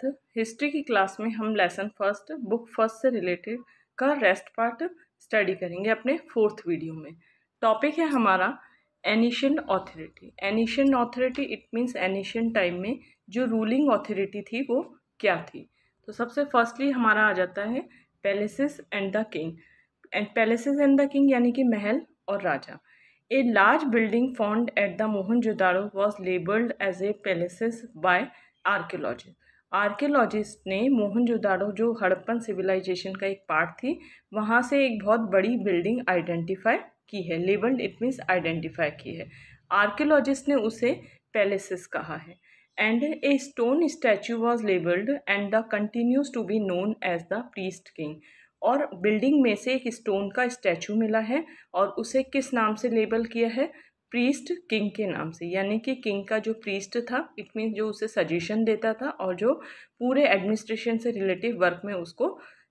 Twelfth history की class में हम लेसन फर्स्ट बुक फर्स्ट से रिलेटेड का रेस्ट पार्ट स्टडी करेंगे अपने फोर्थ वीडियो में टॉपिक है हमारा ancient authority ancient authority it means ancient time में जो रूलिंग ऑथोरिटी थी वो क्या थी तो सबसे फर्स्टली हमारा आ जाता है palaces and the king and palaces and the king यानी कि महल और राजा a large building found at the Mohenjodaro was labelled as a palaces by archaeology archaeologist ने मोहनजोदाड़ो जो हड़प्पन सिविलाइजेशन का एक पार्ट थी वहाँ से एक बहुत बड़ी बिल्डिंग आइडेंटिफाई की है लेबल्ड इट मीन्स आइडेंटिफाई की है आर्कियोलॉजिस्ट ने उसे पैलेसिस कहा है and a stone statue was labelled and the continues to be known as the priest king और बिल्डिंग में से एक स्टोन का स्टैचू मिला है और उसे किस नाम से लेबल किया है प्रीस्ट किंग के नाम से यानी कि किंग का जो प्रीस्ट था इट मीन जो उसे सजेशन देता था और जो पूरे एडमिनिस्ट्रेशन से रिलेटिव वर्क में उसको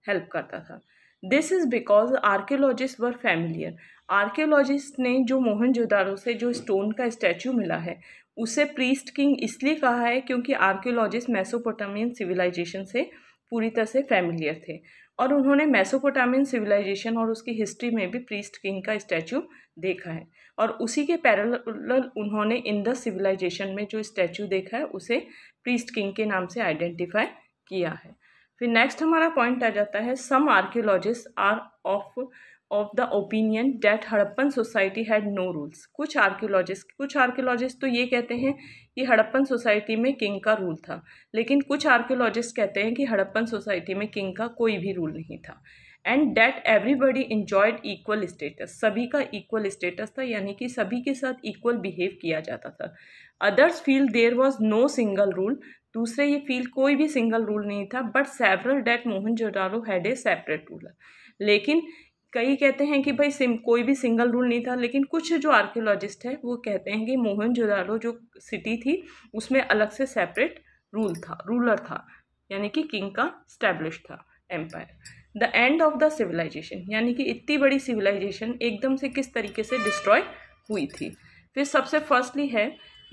हेल्प करता था this is because archaeologist were familiar archaeologist ने जो जोदारो से जो स्टोन का स्टैचू मिला है उसे प्रीस्ट किंग इसलिए कहा है क्योंकि आर्कियोलॉजिस्ट मैसोपोटामियन सिविलाइजेशन से पूरी तरह से फैमिलियर थे और उन्होंने मैसोपोटामियन सिविलाइजेशन और उसकी हिस्ट्री में भी प्रीस्ट किंग का स्टैचू देखा है और उसी के पैरेलल उन्होंने द सिविलाइजेशन में जो स्टैचू देखा है उसे प्रीस्ट किंग के नाम से आइडेंटिफाई किया है फिर नेक्स्ट हमारा पॉइंट आ जाता है some archaeologist are of of the opinion that Harappan society had no rules कुछ आर्कियोलॉजिस्ट कुछ आर्कियोलॉजिस्ट तो ये कहते हैं कि हड़प्पन सोसाइटी में किंग का रूल था लेकिन कुछ आर्कियोलॉजिस्ट कहते हैं कि हड़प्पन सोसाइटी में किंग का कोई भी रूल नहीं था and that everybody enjoyed equal status सभी का इक्वल स्टेटस था यानी कि सभी के साथ इक्वल बिहेव किया जाता था others feel there was no single rule दूसरे ये फील कोई भी सिंगल रूल नहीं था but several that Mohenjodaro had a separate ruler लेकिन कई कहते हैं कि भाई सिम कोई भी सिंगल रूल नहीं था लेकिन कुछ जो आर्कियोलॉजिस्ट है वो कहते हैं कि मोहन जोदारो जो सिटी थी उसमें अलग से सेपरेट रूल था रूलर था यानी कि किंग का स्टैब्लिश था empire the end of the civilisation यानी कि इतनी बड़ी सिविलाइजेशन एकदम से किस तरीके से डिस्ट्रॉय हुई थी फिर सबसे फर्स्टली है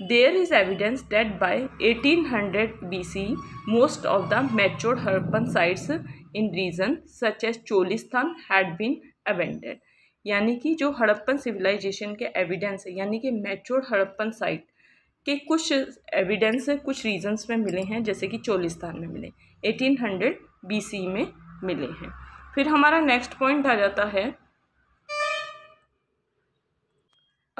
there is evidence that by eighteen hundred B C most of the matured urban sites in region such as Cholistan had been एवेंडेड यानी कि जो हड़प्पन सिविलाइजेशन के एविडेंस है यानी कि मेच्योर्ड हड़प्पन साइट के कुछ एविडेंस कुछ रीजन्स में मिले हैं जैसे कि चोलिस्तान में मिले 1800 सी में मिले हैं फिर हमारा नेक्स्ट पॉइंट आ जाता है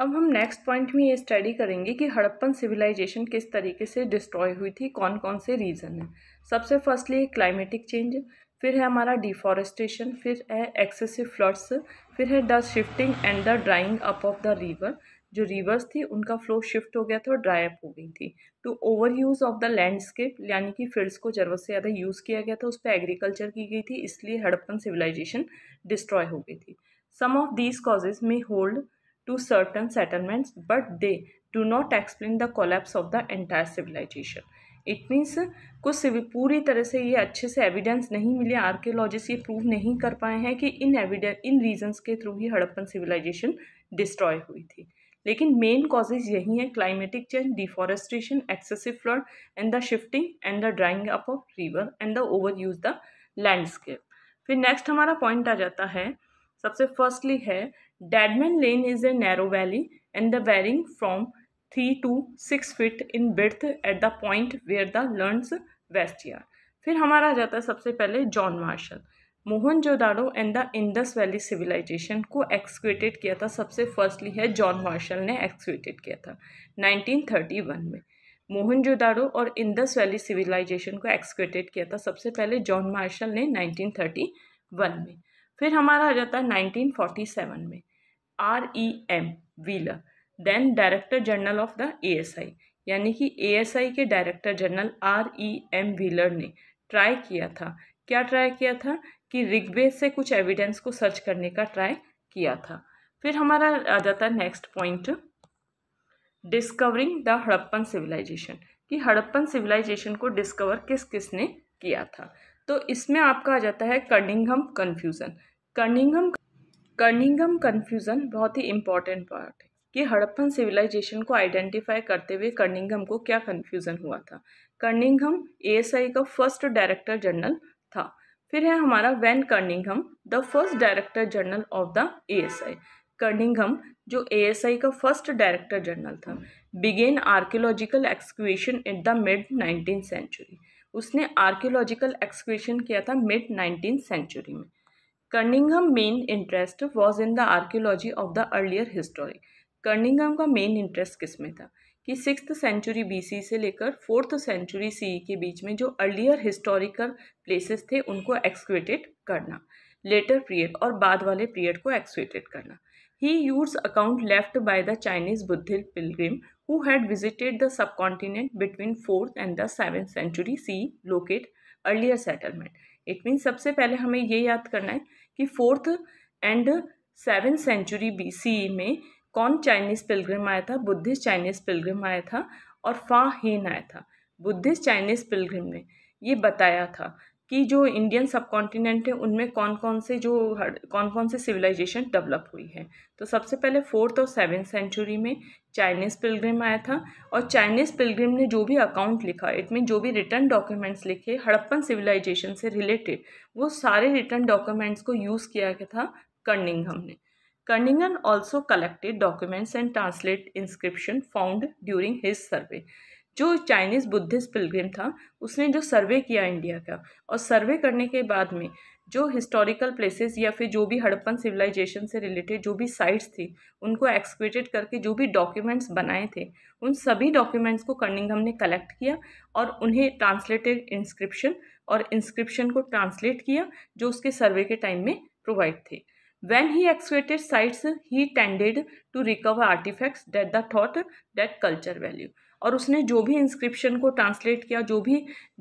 अब हम नेक्स्ट पॉइंट में ये स्टडी करेंगे कि हड़प्पन सिविलाइजेशन किस तरीके से डिस्ट्रॉय हुई थी कौन कौन से रीज़न है सबसे फर्स्टली क्लाइमेटिक चेंज फिर है हमारा डिफॉरेस्टेशन फिर है एक्सेसिव फ्लड्स फिर है the shifting and the drying up of the river जो रिवर्स थी उनका फ्लो शिफ्ट हो गया था और ड्राई अप हो गई थी to over use of the landscape यानी कि फील्ड्स को ज़रूरत से ज़्यादा यूज़ किया गया था उस पर एग्रीकल्चर की गई थी इसलिए हड़प्पन सिविलाइजेशन डिस्ट्रॉय हो गई थी some of these causes may hold to certain settlements but they do not explain the collapse of the entire civilisation it means कुछ पूरी तरह से ये अच्छे से एविडेंस नहीं मिले आर्कियोलॉजिस्ट ये प्रूव नहीं कर पाए हैं कि इन एविडेंस इन रीजन्स के थ्रू ही हड़प्पन सिविलाइजेशन डिस्ट्रॉय हुई थी लेकिन मेन कॉजेज यही हैं climatic change deforestation excessive flood and the shifting and the drying up of river and the over use the landscape फिर नेक्स्ट हमारा पॉइंट आ जाता है सबसे फर्स्टली है Deadman Lane is a narrow valley and the varying from three to six feet in breadth at the point where the learns वेस्टिया फिर हमारा आ जाता है सबसे पहले John Marshall Mohenjodaro and the Indus valley civilisation को एक्सक्यूटेड किया था सबसे फर्स्टली है जॉन मार्शल ने एक्सक्यूटेड किया था 1931 में मोहन जोदाड़ो और इंडस वैली सिविलाइजेशन को एक्सक्यूटेड किया था सबसे पहले जॉन मार्शल ने 1931 में फिर हमारा आ जाता है 1947 में R E M Wheeler then director general of the A S I यानी कि ए एस आई के director general R E M Wheeler ने ट्राई किया था क्या ट्राई किया था कि ऋग्वेद से कुछ एविडेंस को सर्च करने का ट्राई किया था फिर हमारा आ जाता है next point discovering the Harappan civilisation कि हड़प्पन सिविलाइजेशन को डिस्कवर किस किसने किया था तो इसमें आपका आ जाता है कर्निंगम कन्फ्यूज़न कर्निंगम कर्निंगम कन्फ्यूज़न बहुत ही इम्पॉर्टेंट पार्ट है कि हड़प्पन सिविलाइजेशन को आइडेंटिफाई करते हुए कर्निंगम को क्या कन्फ्यूज़न हुआ था कर्निंगम ए का फर्स्ट डायरेक्टर जनरल था फिर है हमारा van कर्निंगम the first director general of the ASI कर्निंगम जो एएसआई का फर्स्ट डायरेक्टर जनरल था begin archaeological equation at the mid nineteen century उसने आर्कियोलॉजिकल एक्सक्वेशन किया था मिड नाइनटीन सेंचुरी में कर्निंगम main interest was in the archaeology of the earlier history कर्निंगम का main interest किस में था कि सिक्स सेंचुरी बीसी से लेकर फोर्थ सेंचुरी सीई के बीच में जो अर्लियर हिस्टोरिकल प्लेसेस थे उनको एक्सक्वेटेड करना लेटर पीरियड और बाद वाले पीरियड को एक्सक्वेटेड करना ही use account left by the Chinese Buddhist pilgrim had visited the subcontinent between fourth and the seventh century C locate earlier settlement it mean सबसे पहले हमें ये याद करना है कि fourth and seven century B में कौन चाइनीज़ पिलग्रिम आया था बुद्धिस्ट चाइनीज़ पिलग्रिम आया था और फा हेन आया था बुद्धिस्ट चाइनीज़ पिलग्रिम ने ये बताया था कि जो इंडियन सब कॉन्टिनेंट है उनमें कौन कौन से जो कौन कौन से सिविलाइजेशन डेवलप हुई है तो सबसे पहले फोर्थ और सेवन्थ सेंचुरी में चाइनीज़ पिलग्रिम आया था और चाइनीज़ पिलग्रिम ने जो भी अकाउंट लिखा इट मीन जो भी रिटर्न डॉक्यूमेंट्स लिखे हड़प्पन सिविलाइजेशन से रिलेटेड वो सारे रिटर्न डॉक्यूमेंट्स को यूज़ किया गया था कर्निंगम ने Kernighan also collected documents and translate inscription found during his survey. जो चाइनीज़ बुद्धिस्ट पिलग्रिम था उसने जो सर्वे किया इंडिया का और सर्वे करने के बाद में जो हिस्टोरिकल प्लेसेस या फिर जो भी हड़प्पन सिविलाइजेशन से रिलेटेड जो भी साइट्स थी उनको एक्सक्वेटेड करके जो भी डॉक्यूमेंट्स बनाए थे उन सभी डॉक्यूमेंट्स को कर्निंगहम ने कलेक्ट किया और उन्हें ट्रांसलेटेड इंस्क्रिप्शन और इंस्क्रिप्शन को ट्रांसलेट किया जो उसके सर्वे के टाइम में प्रोवाइड थे When he excavated sites, he tended to recover artifacts that the thought that culture value. और उसने जो भी इंस्क्रिप्शन को ट्रांसलेट किया जो भी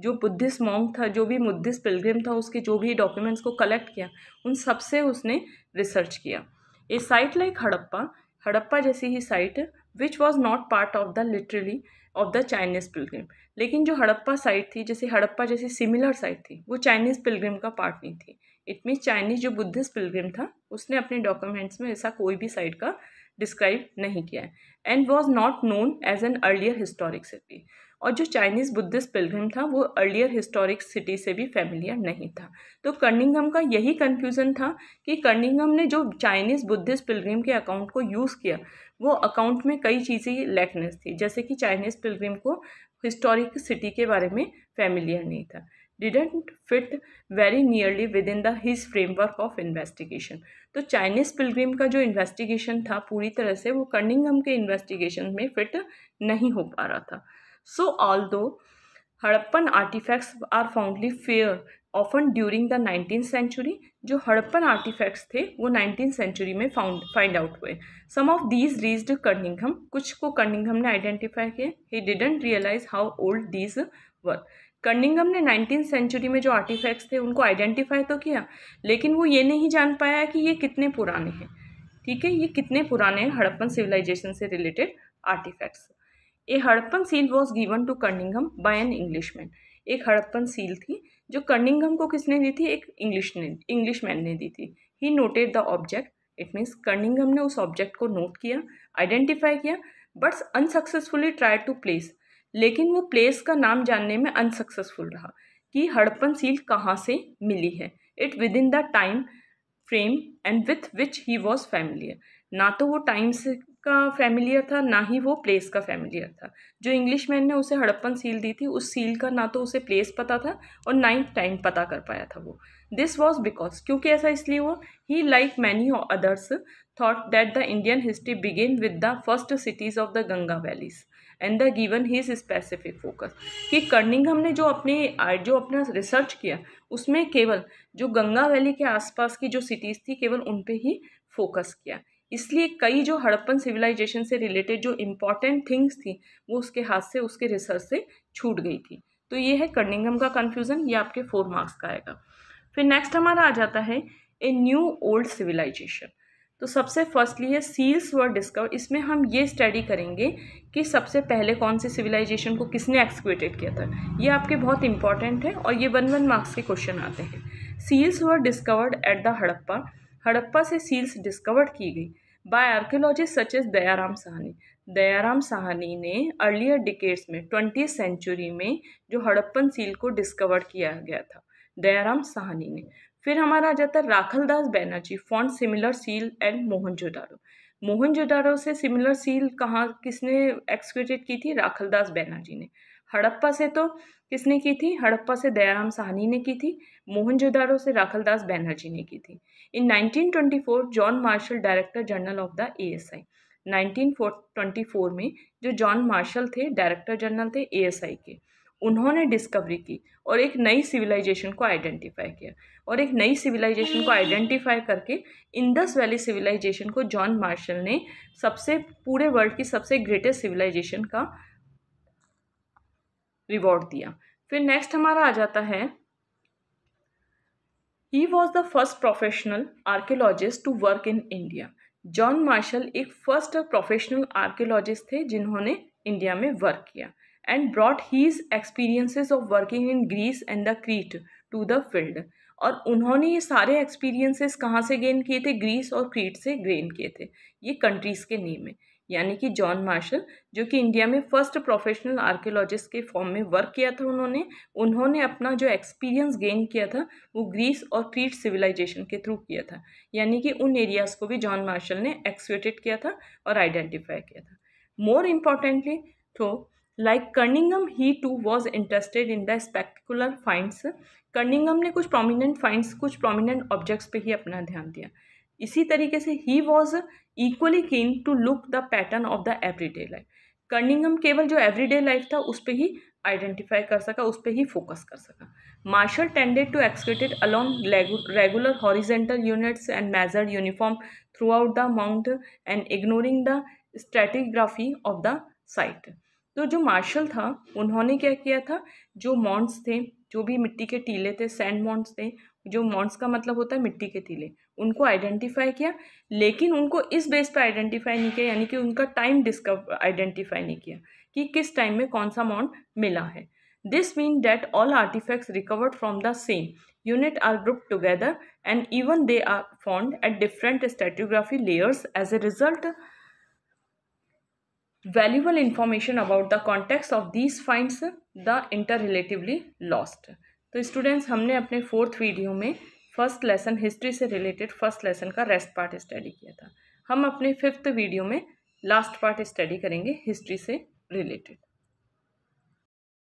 जो बुद्धिस्ट मॉन्ग था जो भी बुद्धिस्ट पिलग्रिम था उसके जो भी डॉक्यूमेंट्स को कलेक्ट किया उन सब से उसने रिसर्च किया a site like Harappa Harappa जैसी ही site which was not part of the literally of the Chinese pilgrim लेकिन जो हड़प्पा साइट थी जैसे हड़प्पा जैसी सिमिलर साइट थी वो चाइनीज़ पिलग्रिम का पार्ट नहीं थी इटमी चाइनीज जो बुद्धिस्ट पिलग्रिम था उसने अपने डॉक्यूमेंट्स में ऐसा कोई भी साइट का डिस्क्राइब नहीं किया है and was not known as an earlier historic city और जो चाइनीज़ बुद्धिस्ट पिलग्रिम था वो अर्लियर हिस्टोरिक सिटी से भी फैमिलियर नहीं था तो कर्निंगम का यही कन्फ्यूज़न था कि कर्निंगम ने जो चाइनीज़ बुद्धिस्ट पिलग्रिम के अकाउंट को यूज़ किया वो अकाउंट में कई चीज़ें लैकनेस थी जैसे कि चाइनीज़ पिलग्रिम को हिस्टोरिक सिटी के बारे में फैमिलियर नहीं था didn't fit very nearly within the his framework of investigation तो चाइनीज पिलग्रिम का जो इन्वेस्टिगेशन था पूरी तरह से वो कर्निंगम के इन्वेस्टिगेशन में फिट नहीं हो पा रहा था सो ऑल दो Harappan artefacts are fondly fair often during the nineteen century जो हड़प्पन आर्टिफैक्ट्स थे वो नाइनटीन सेंचुरी में फाउंड फाइंड आउट हुए सम ऑफ दीज रीज्ड कर्निंगम कुछ को कर्निंगम ने आइडेंटिफाई किए he didn't realise how old these work कर्निंगम ने नाइनटीन सेंचुरी में जो आर्टिफैक्ट्स थे उनको आइडेंटिफाई तो किया लेकिन वो ये नहीं जान पाया कि ये कितने पुराने हैं ठीक है ये कितने पुराने हैं हड़प्पन सिविलाइजेशन से related artifacts a Harappan seal was given to कर्निंगम बाय एन मैन एक हड़प्पन सील थी जो कर्निंगम को किसने दी थी एक इंग्लिश ने इंग्लिश मैन ने दी थी he noted the object it means कर्निंगम ने उस ऑब्जेक्ट को नोट किया आइडेंटिफाई किया but unsuccessfully try to place लेकिन वो प्लेस का नाम जानने में अनसक्सेसफुल रहा कि हड़प्पन सील कहाँ से मिली है it within the time frame and with which he was familiar ना तो वो टाइम्स का फैमिलियर था ना ही वो प्लेस का फैमिलियर था जो इंग्लिश मैन ने उसे हड़प्पन सील दी थी उस सील का ना तो उसे प्लेस पता था और ना ही टाइम पता कर पाया था वो दिस वॉज बिकॉज क्योंकि ऐसा इसलिए हुआ ही like many others thought that the Indian history begin with the first cities of the Ganga valleys and the given his specific focus कि कर्निंगम ने जो अपने जो अपना रिसर्च किया उसमें केवल जो गंगा वैली के आसपास की जो सिटीज़ थी केवल उन पर ही फोकस किया इसलिए कई जो हड़प्पन सिविलाइजेशन से रिलेटेड जो इम्पॉर्टेंट थिंग्स थी वो उसके हाथ से उसके रिसर्च से छूट गई थी तो ये है कर्निंगम का कन्फ्यूज़न ये आपके फोर मार्क्स का आएगा फिर नेक्स्ट हमारा आ जाता है ए न्यू ओल्ड सिविलाइजेशन तो सबसे फर्स्टली है सील्स वर डिस्कवर इसमें हम ये स्टडी करेंगे कि सबसे पहले कौन से सिविलाइजेशन को किसने एक्सक्यूटेड किया था ये आपके बहुत इंपॉर्टेंट है और ये वन वन मार्क्स के क्वेश्चन आते हैं seals were discovered at the Harappa Harappa से सील्स डिस्कवर्ड की गई by archaeologist such as Dayaram Sahni Dayaram Sahni ने अर्लियर डिकेट्स में ट्वेंटी सेंचुरी में जो हड़प्पन सील को डिस्कवर किया गया था दयाराम साहनी ने फिर हमारा आ जाता है Rakhal Das Banerjee found similar seal and Mohenjodaro Mohenjodaro से सिमिलर सील कहाँ किसने एक्सक्यूटेड की थी राखल दास बैनर्जी ने हड़प्पा से तो किसने की थी हड़प्पा से दयाराम साहनी ने की थी मोहनजोदारो से दास बैनर्जी ने की थी in 1924 John Marshall director general of the ASI 1924 में जो जॉन मार्शल थे डायरेक्टर जनरल थे एएसआई के उन्होंने डिस्कवरी की और एक नई सिविलाइजेशन को आइडेंटिफाई किया और एक नई सिविलाइजेशन को आइडेंटिफाई करके इंडस वैली सिविलाइजेशन को जॉन मार्शल ने सबसे पूरे वर्ल्ड की सबसे ग्रेटेस्ट सिविलाइजेशन का रिवॉर्ड दिया फिर नेक्स्ट हमारा आ जाता है he was the first professional archaeologist to work in India John Marshall एक फर्स्ट प्रोफेशनल आर्कियोलॉजिस्ट थे जिन्होंने इंडिया में वर्क किया and brought his experiences of working in Greece and the Crete to the field और उन्होंने ये सारे experiences कहाँ से गेन किए थे ग्रीस और क्रीट से गेन किए थे ये कंट्रीज़ के नेम है यानी कि जॉन मार्शल जो कि इंडिया में फर्स्ट प्रोफेशनल आर्कियोलॉजिस्ट के फॉर्म में वर्क किया था उन्होंने उन्होंने अपना जो एक्सपीरियंस गेन किया था वो ग्रीस और क्रीट सिविलाइजेशन के थ्रू किया था यानी कि उन एरियाज़ को भी जॉन मार्शल ने एक्सवेटेड किया था और आइडेंटिफाई किया था मोर इम्पॉर्टेंटली तो like कर्निंगम he to was interested in the spectacular finds कर्निंगम ने कुछ प्रोमिनेंट फाइंड्स कुछ प्रोमिनेंट ऑब्जेक्ट्स पे ही अपना ध्यान दिया इसी तरीके से he was equally keen to look the pattern of the everyday life कर्निंगम केवल जो एवरीडे लाइफ था उस पर ही आइडेंटिफाई कर सका उस पर ही फोकस कर सका Marshall tended to excavated along regular horizontal units and measured uniform throughout the mound and ignoring the stratigraphy of the site तो जो मार्शल था उन्होंने क्या किया था जो मॉन्ट्स थे जो भी मिट्टी के टीले थे सैंड मॉन्ट्स थे जो मॉन्ट्स का मतलब होता है मिट्टी के टीले उनको आइडेंटिफाई किया लेकिन उनको इस बेस पर आइडेंटिफाई नहीं किया यानी कि उनका टाइम डिस्कव आइडेंटिफाई नहीं किया कि किस टाइम में कौन सा मॉन्ट मिला है this mean that all artifacts recovered from the same unit are group together and even they are found at different stratigraphy layers as a result valuable valuable about the context of these find the inter relatively lost तो students हमने अपने fourth video में first lesson history से related first lesson का rest part study किया था हम अपने फिफ्थ वीडियो में लास्ट पार्ट स्टडी करेंगे हिस्ट्री से रिलेटेड